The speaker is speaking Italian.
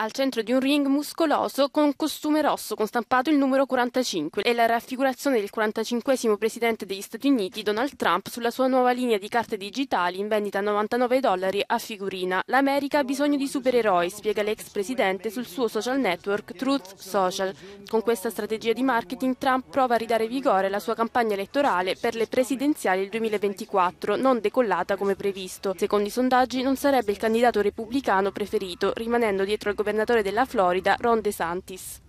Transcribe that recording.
al centro di un ring muscoloso con costume rosso con stampato il numero 45 e la raffigurazione del 45 presidente degli Stati Uniti Donald Trump sulla sua nuova linea di carte digitali in vendita a 99 dollari a figurina. L'America ha bisogno di supereroi, spiega l'ex presidente sul suo social network Truth Social. Con questa strategia di marketing Trump prova a ridare vigore alla sua campagna elettorale per le presidenziali del 2024, non decollata come previsto. Secondo i sondaggi non sarebbe il candidato repubblicano preferito, rimanendo dietro al governo governatore della Florida Ron DeSantis.